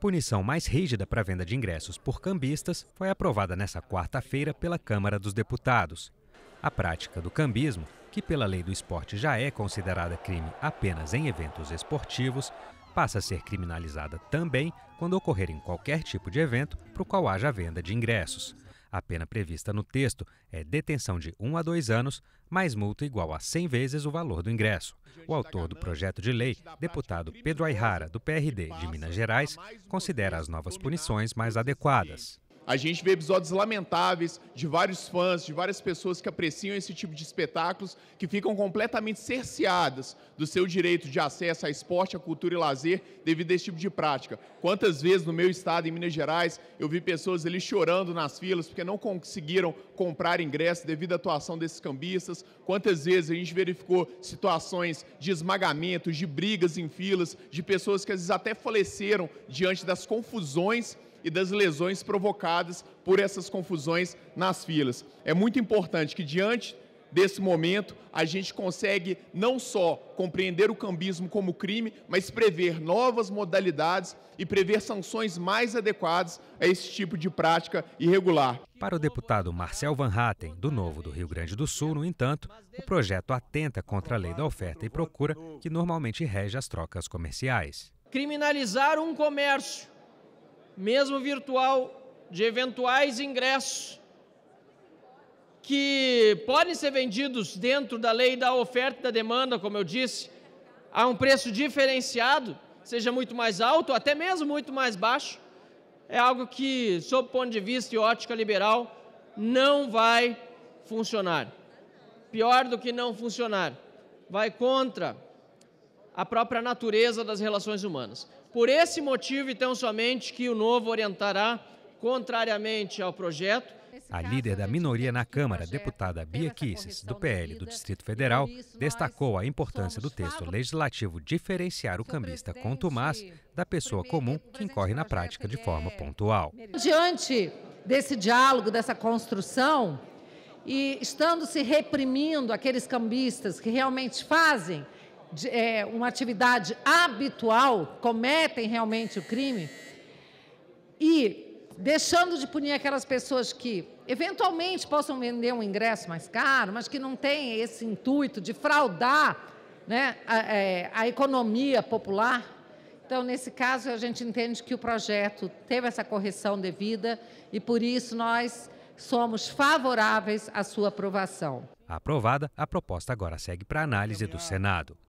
Punição mais rígida para a venda de ingressos por cambistas foi aprovada nesta quarta-feira pela Câmara dos Deputados. A prática do cambismo, que pela lei do esporte já é considerada crime apenas em eventos esportivos, passa a ser criminalizada também quando ocorrer em qualquer tipo de evento para o qual haja venda de ingressos. A pena prevista no texto é detenção de 1 um a 2 anos, mais multa igual a 100 vezes o valor do ingresso. O autor do projeto de lei, deputado Pedro Ayrara, do PRD de Minas Gerais, considera as novas punições mais adequadas. A gente vê episódios lamentáveis de vários fãs, de várias pessoas que apreciam esse tipo de espetáculos, que ficam completamente cerceadas do seu direito de acesso a esporte, a cultura e lazer devido a esse tipo de prática. Quantas vezes no meu estado, em Minas Gerais, eu vi pessoas ali chorando nas filas porque não conseguiram comprar ingresso devido à atuação desses cambistas? Quantas vezes a gente verificou situações de esmagamentos, de brigas em filas, de pessoas que às vezes até faleceram diante das confusões e das lesões provocadas por essas confusões nas filas. É muito importante que, diante desse momento, a gente consegue não só compreender o cambismo como crime, mas prever novas modalidades e prever sanções mais adequadas a esse tipo de prática irregular. Para o deputado Marcel Van Hatten, do Novo do Rio Grande do Sul, no entanto, o projeto atenta contra a lei da oferta e procura, que normalmente rege as trocas comerciais. Criminalizar um comércio mesmo virtual, de eventuais ingressos que podem ser vendidos dentro da lei da oferta e da demanda, como eu disse, a um preço diferenciado, seja muito mais alto, ou até mesmo muito mais baixo, é algo que, sob o ponto de vista e ótica liberal, não vai funcionar. Pior do que não funcionar, vai contra a própria natureza das relações humanas. Por esse motivo, então, somente que o novo orientará, contrariamente ao projeto, a líder da minoria na Câmara, deputada Bia Kisses, do PL do Distrito Federal, é destacou a importância do texto legislativo diferenciar o cambista contumaz da pessoa comum que incorre na prática de é forma pontual. Diante desse diálogo, dessa construção, e estando se reprimindo aqueles cambistas que realmente fazem de, é, uma atividade habitual, cometem realmente o crime, e deixando de punir aquelas pessoas que eventualmente possam vender um ingresso mais caro, mas que não têm esse intuito de fraudar né, a, é, a economia popular. Então, nesse caso, a gente entende que o projeto teve essa correção devida e, por isso, nós somos favoráveis à sua aprovação. Aprovada, a proposta agora segue para análise do Senado.